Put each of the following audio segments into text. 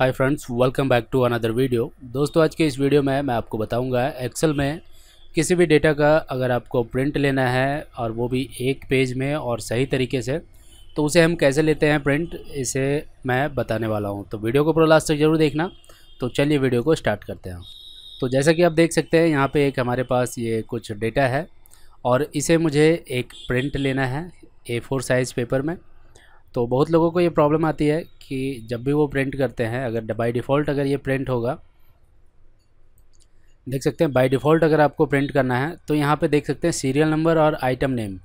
hi friends welcome back to another video दोस्तों आज के इस वीडियो में मैं आपको बताऊंगा एक्सेल में किसी भी डेटा का अगर आपको प्रिंट लेना है और वो भी एक पेज में और सही तरीके से तो उसे हम कैसे लेते हैं प्रिंट इसे मैं बताने वाला हूँ तो वीडियो को पूरा लास्ट तक ज़रूर देखना तो चलिए वीडियो को स्टार्ट करते हैं तो जैसा कि आप देख सकते हैं यहाँ पर एक हमारे पास ये कुछ डेटा है और इसे मुझे एक प्रिंट लेना है ए साइज़ पेपर में तो बहुत लोगों को ये प्रॉब्लम आती है कि जब भी वो प्रिंट करते हैं अगर बाई डिफ़ॉल्ट अगर ये प्रिंट होगा देख सकते हैं बाय डिफ़ॉल्ट अगर आपको प्रिंट करना है तो यहाँ पे देख सकते हैं सीरियल नंबर और आइटम नेम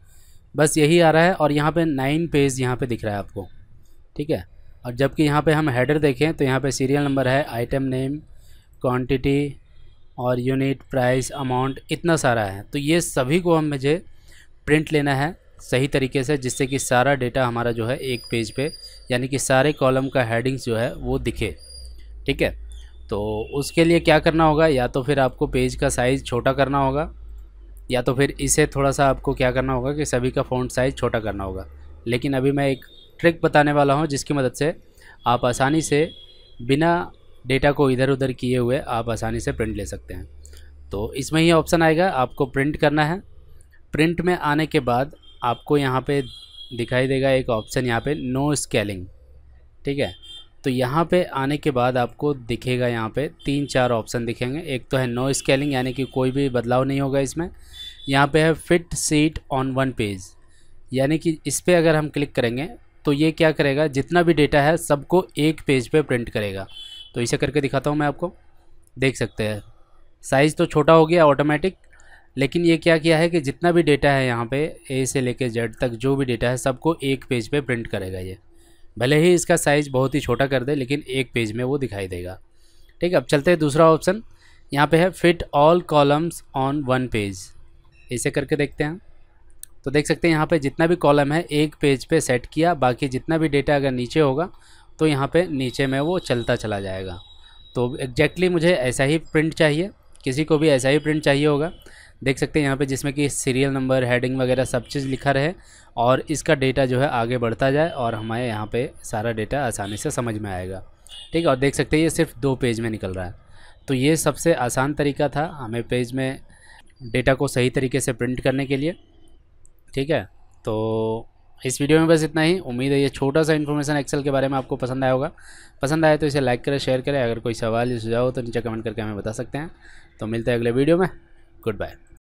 बस यही आ रहा है और यहाँ पे नाइन पेज यहाँ पे दिख रहा है आपको ठीक है और जबकि यहाँ पर हम हेडर देखें तो यहाँ पर सीरियल नंबर है आइटम नेम क्वान्टिटी और यूनिट प्राइस अमाउंट इतना सारा है तो ये सभी को हम मुझे प्रिंट लेना है सही तरीके से जिससे कि सारा डेटा हमारा जो है एक पेज पे यानी कि सारे कॉलम का हेडिंग्स जो है वो दिखे ठीक है तो उसके लिए क्या करना होगा या तो फिर आपको पेज का साइज़ छोटा करना होगा या तो फिर इसे थोड़ा सा आपको क्या करना होगा कि सभी का फ़ॉन्ट साइज़ छोटा करना होगा लेकिन अभी मैं एक ट्रिक बताने वाला हूँ जिसकी मदद से आप आसानी से बिना डेटा को इधर उधर किए हुए आप आसानी से प्रिंट ले सकते हैं तो इसमें ही ऑप्शन आएगा आपको प्रिंट करना है प्रिंट में आने के बाद आपको यहाँ पे दिखाई देगा एक ऑप्शन यहाँ पे नो स्केलिंग ठीक है तो यहाँ पे आने के बाद आपको दिखेगा यहाँ पे तीन चार ऑप्शन दिखेंगे एक तो है नो स्केलिंग यानी कि कोई भी बदलाव नहीं होगा इसमें यहाँ पे है fit sheet on one page यानी कि इस पर अगर हम क्लिक करेंगे तो ये क्या करेगा जितना भी डेटा है सबको एक पेज पे प्रिंट करेगा तो इसे करके दिखाता हूँ मैं आपको देख सकते हैं साइज़ तो छोटा हो गया ऑटोमेटिक लेकिन ये क्या किया है कि जितना भी डेटा है यहाँ पे ए से लेके जेड तक जो भी डेटा है सबको एक पेज पे प्रिंट करेगा ये भले ही इसका साइज़ बहुत ही छोटा कर दे लेकिन एक पेज में वो दिखाई देगा ठीक है अब चलते हैं दूसरा ऑप्शन यहाँ पे है fit all columns on one page इसे करके देखते हैं तो देख सकते हैं यहाँ पर जितना भी कॉलम है एक पेज पे सेट किया बाकी जितना भी डेटा अगर नीचे होगा तो यहाँ पर नीचे में वो चलता चला जाएगा तो एग्जैक्टली exactly मुझे ऐसा ही प्रिंट चाहिए किसी को भी ऐसा ही प्रिंट चाहिए होगा देख सकते हैं यहाँ पे जिसमें कि सीरियल नंबर हेडिंग वगैरह सब चीज़ लिखा रहे और इसका डेटा जो है आगे बढ़ता जाए और हमारे यहाँ पे सारा डेटा आसानी से समझ में आएगा ठीक है और देख सकते हैं ये सिर्फ दो पेज में निकल रहा है तो ये सबसे आसान तरीका था हमें पेज में डेटा को सही तरीके से प्रिंट करने के लिए ठीक है तो इस वीडियो में बस इतना ही उम्मीद है ये छोटा सा इन्फॉर्मेशन एक्सेल के बारे में आपको पसंद आया होगा पसंद आए तो इसे लाइक करें शेयर करें अगर कोई सवाल या सुझाव हो तो नीचे कमेंट करके हमें बता सकते हैं तो मिलते हैं अगले वीडियो में गुड बाय